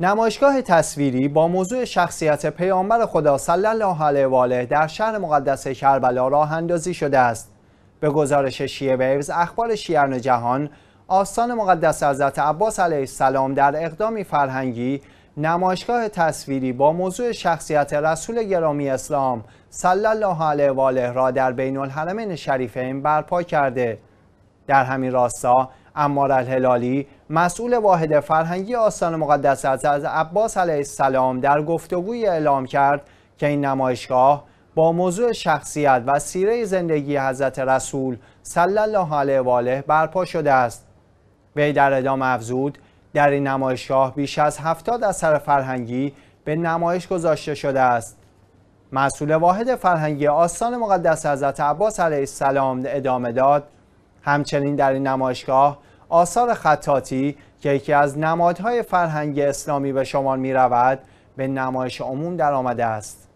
نمایشگاه تصویری با موضوع شخصیت پیامبر خدا صلی الله علیه و آله در شهر مقدس کربلا راه اندازی شده است. به گزارش شیعه ویوز اخبار شیعه جهان، آستان مقدس حضرت عباس علیه السلام در اقدامی فرهنگی نمایشگاه تصویری با موضوع شخصیت رسول گرامی اسلام صلی الله علیه و آله را در بین الحرمین شریفین برپا کرده. در همین راستا امار الهلالی مسئول واحد فرهنگی آستان مقدس از عباس علیه السلام در گفتگوی اعلام کرد که این نمایشگاه با موضوع شخصیت و سیره زندگی حضرت رسول صلی الله علیه و آله برپا شده است وی در ادامه افزود در این نمایشگاه بیش از هفتاد اثر فرهنگی به نمایش گذاشته شده است مسئول واحد فرهنگی آستان مقدس حضرت عباس علیه السلام ادامه داد همچنین در این نمایشگاه آثار خطاتی که یکی از نمادهای فرهنگ اسلامی به شمار می رود به نمایش عموم در آمده است.